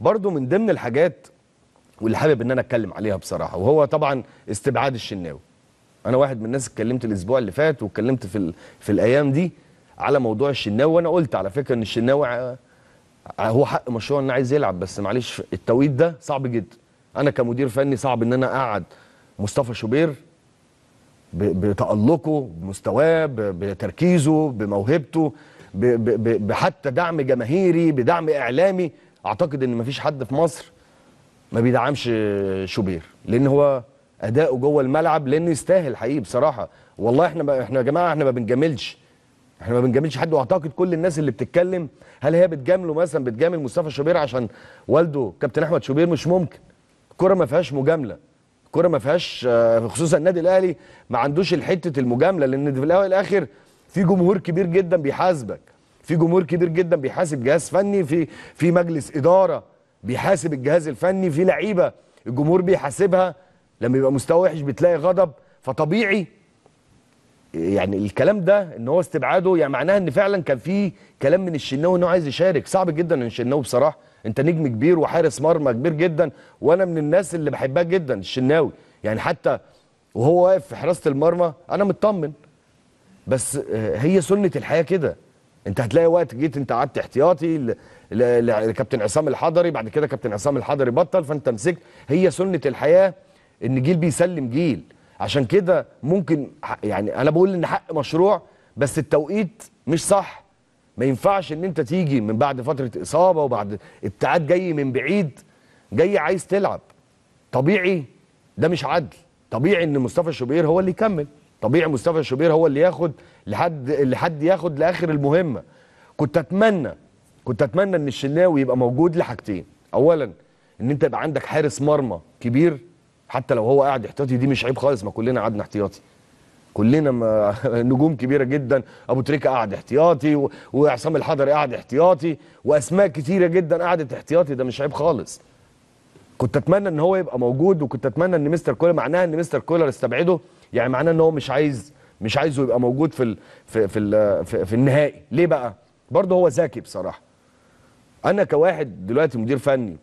برضو من ضمن الحاجات واللي حابب ان انا اتكلم عليها بصراحه وهو طبعا استبعاد الشناوي انا واحد من الناس اتكلمت الاسبوع اللي فات واتكلمت في في الايام دي على موضوع الشناوي وانا قلت على فكره ان الشناوي هو حق مشروع ان عايز يلعب بس معلش التوقيت ده صعب جدا انا كمدير فني صعب ان انا اقعد مصطفى شوبير بتالقه بمستواه بتركيزه بموهبته بحتى دعم جماهيري بدعم اعلامي اعتقد ان مفيش حد في مصر ما بيدعمش شوبير لان هو اداؤه جوه الملعب لانه يستاهل حقيقي بصراحه والله احنا احنا يا جماعه احنا ما بنجاملش احنا ما بنجاملش حد واعتقد كل الناس اللي بتتكلم هل هي بتجامله مثلا بتجامل مصطفى شوبير عشان والده كابتن احمد شوبير مش ممكن الكره ما فيهاش مجامله الكره ما فيهاش آه، خصوصا النادي الاهلي ما عندوش حته المجامله لان في الاول والاخر في جمهور كبير جدا بيحاسبك في جمهور كبير جدا بيحاسب جهاز فني في في مجلس اداره بيحاسب الجهاز الفني في لعيبه الجمهور بيحاسبها لما يبقى مستوى وحش بتلاقي غضب فطبيعي يعني الكلام ده ان هو استبعاده يعني معناها ان فعلا كان في كلام من الشناوي انه عايز يشارك صعب جدا ان الشناوي بصراحه انت نجم كبير وحارس مرمى كبير جدا وانا من الناس اللي بحبها جدا الشناوي يعني حتى وهو واقف في حراسه المرمى انا مطمن بس آه، هي سنه الحياه كده انت هتلاقي وقت جيت انت قعدت احتياطي لكابتن عصام الحضري بعد كده كابتن عصام الحضري بطل فانت مسكت هي سنه الحياه ان جيل بيسلم جيل عشان كده ممكن يعني انا بقول ان حق مشروع بس التوقيت مش صح ما ينفعش ان انت تيجي من بعد فتره اصابه وبعد ابتعاد جاي من بعيد جاي عايز تلعب طبيعي ده مش عدل طبيعي ان مصطفى شوبير هو اللي يكمل طبيعي مصطفى شوبير هو اللي ياخد لحد لحد ياخد لاخر المهمه كنت اتمنى كنت اتمنى ان الشناوي يبقى موجود لحاجتين اولا ان انت يبقى عندك حارس مرمى كبير حتى لو هو قاعد احتياطي دي مش عيب خالص ما كلنا قعدنا احتياطي كلنا ما نجوم كبيره جدا ابو تريكه قعد احتياطي وعصام الحضري قعد احتياطي واسماء كتيره جدا قعدت احتياطي ده مش عيب خالص كنت اتمنى ان هو يبقى موجود وكنت اتمنى ان مستر كولر معناها ان مستر كولر استبعده يعني معناه ان هو مش عايز مش عايزه يبقى موجود في الـ في في, الـ في, في النهائي ليه بقى برضه هو ذكي بصراحه انا كواحد دلوقتي مدير فني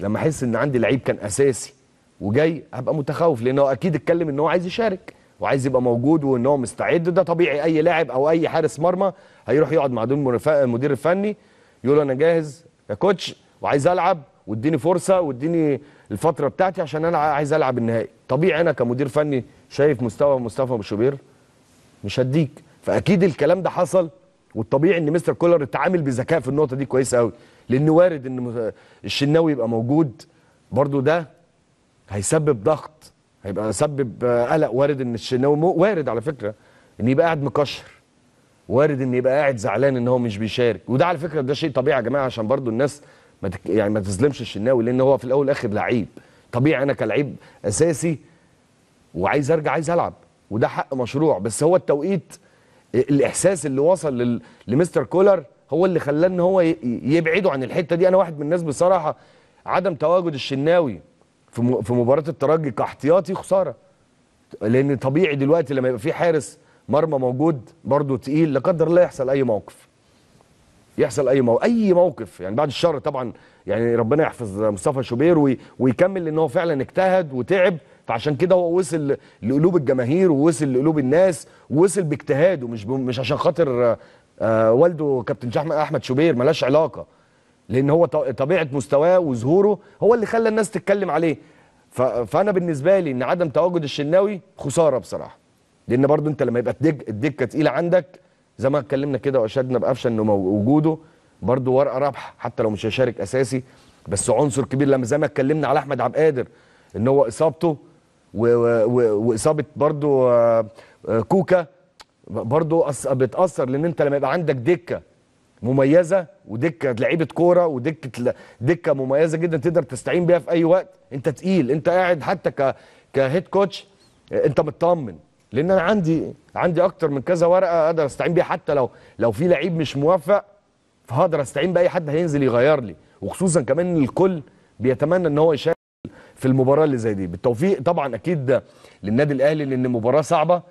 لما احس ان عندي لعيب كان اساسي وجاي هبقى متخوف لان هو اكيد اتكلم ان هو عايز يشارك وعايز يبقى موجود وان هو مستعد ده طبيعي اي لاعب او اي حارس مرمى هيروح يقعد مع دول المدير الفني يقول انا جاهز يا كوتش وعايز العب واديني فرصه واديني الفتره بتاعتي عشان انا عايز العب النهائي طبيعي انا كمدير فني شايف مستوى مصطفى شوبير مش هديك فاكيد الكلام ده حصل والطبيعي ان مستر كولر اتعامل بذكاء في النقطه دي كويسه قوي لان وارد ان الشناوي يبقى موجود برضو ده هيسبب ضغط هيبقى سبب قلق وارد ان الشناوي وارد على فكره ان يبقى قاعد مكشر وارد ان يبقى قاعد زعلان ان هو مش بيشارك وده على فكره ده شيء طبيعي يا جماعه عشان برضو الناس ما يعني ما تظلمش الشناوي لان هو في الاول والاخر لعيب طبيعي انا كلعيب اساسي وعايز ارجع عايز العب وده حق مشروع بس هو التوقيت الاحساس اللي وصل لمستر كولر هو اللي خلاه ان هو يبعده عن الحته دي انا واحد من الناس بصراحه عدم تواجد الشناوي في في مباراه الترجي كاحتياطي خساره لان طبيعي دلوقتي لما يبقى في حارس مرمى موجود برضه تقيل لا قدر الله يحصل اي موقف يحصل اي موقف اي موقف يعني بعد الشر طبعا يعني ربنا يحفظ مصطفى شوبير وي... ويكمل لان هو فعلا اجتهد وتعب فعشان كده هو وصل لقلوب الجماهير ووصل لقلوب الناس ووصل باجتهاده مش مش عشان خاطر آه، والده كابتن احمد شوبير ملاش علاقه لان هو طبيعه مستواه وظهوره هو اللي خلى الناس تتكلم عليه فانا بالنسبه لي ان عدم تواجد الشناوي خساره بصراحه لان برضو انت لما يبقى الدكه تقيله عندك زي ما اتكلمنا كده واشدنا بقفشه انه وجوده برضو ورقه رابحه حتى لو مش هيشارك اساسي بس عنصر كبير لما زي ما اتكلمنا على احمد عبد القادر ان هو اصابته واصابه برضو آه، آه، كوكا برضو بتاثر لان انت لما يبقى عندك دكه مميزه ودكه لعيبه كوره ودكه دكه مميزه جدا تقدر تستعين بيها في اي وقت انت تقيل انت قاعد حتى كهيد كوتش آه، انت مطمن لان انا عندي عندي اكتر من كذا ورقه اقدر استعين بيها حتى لو لو في لعيب مش موفق فهقدر استعين باي حد هينزل يغير لي وخصوصا كمان الكل بيتمنى ان هو يشارك في المباراه اللي زي دي بالتوفيق طبعا اكيد للنادي الاهلي لان مباراه صعبه